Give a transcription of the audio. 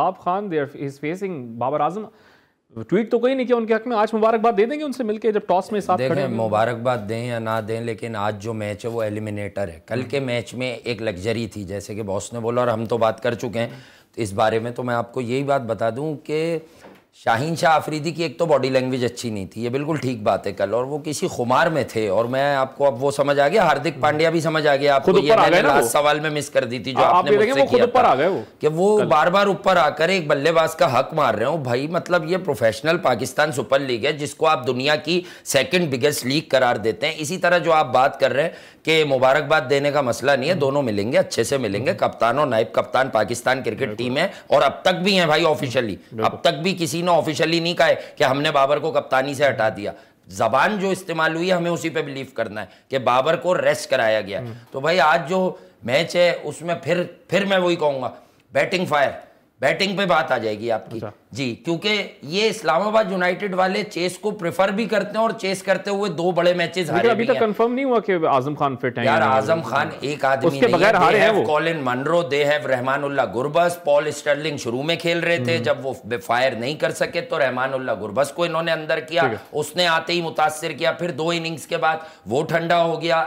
आप Khan there is facing Babar Azam tweet तो कोई नहीं किया उनके हक में आज मुबारकबाद दे देंगे उनसे मिलके जब टॉस में साथ खड़े मुबारकबाद दें या ना दें लेकिन आज जो मैच है वो एलिमिनेटर है कल के मैच में एक लग्जरी थी जैसे कि बॉस ने बोला और हम तो बात कर चुके हैं तो इस बारे में तो मैं आपको यही बात बता दूं कि शाहीन शाह आफरीदी की एक तो बॉडी लैंग्वेज अच्छी नहीं थी ये बिल्कुल ठीक बात है कल और वो किसी खुमार में थे और मैं आपको अब वो समझ आ गया हार्दिक हम्म। पांड्या भी समझ आ गया आपको ये मैंने लास्ट सवाल में मिस कर दी थी जो आ, आपने मुझसे किया आ गए वो कि वो बार बार ऊपर आकर एक बल्लेबाज का हक मार रहे हो भाई मतलब ये प्रोफेशनल पाकिस्तान सुपर लीग है जिसको आप दुनिया की सेकेंड बिगेस्ट लीग करार देते हैं इसी तरह जो आप बात कर रहे हैं कि मुबारकबाद देने का मसला नहीं है हम्म। दोनों मिलेंगे अच्छे से मिलेंगे हम्म। कप्तान और नायब कप्तान पाकिस्तान क्रिकेट टीम है और अब तक भी है भाई ऑफिशियली अब तक भी किसी तीनों ऑफिशियली नहीं कहे कि हमने बाबर को कप्तानी से हटा दिया जबान जो इस्तेमाल हुई है हमें उसी पे बिलीव करना है कि बाबर को रेस्ट कराया गया हम्म। तो भाई आज जो मैच है उसमें फिर फिर मैं वही कहूंगा बैटिंग फायर बैटिंग पे बात आ जाएगी आपकी अच्छा। जी क्योंकि ये इस्लामाबाद यूनाइटेड वाले चेस को प्रेफर भी करते हैं और चेस करते हुए दो बड़े मैचेस हारे अभी तक कंफर्म नहीं हुआ कि आजम खान फिट हैं यार आजम खान एक आदमी उसके बगैर हारे हैं वो Colin Munro they have Rahmanullah Gurbaz Paul Stirling शुरू में खेल रहे थे हम्म। जब वो फायर नहीं कर सके तो रहमानुल्लाह गुरबस को इन्होंने अंदर किया उसने आते ही मुतासर किया फिर दो इनिंग्स के बाद वो ठंडा हो गया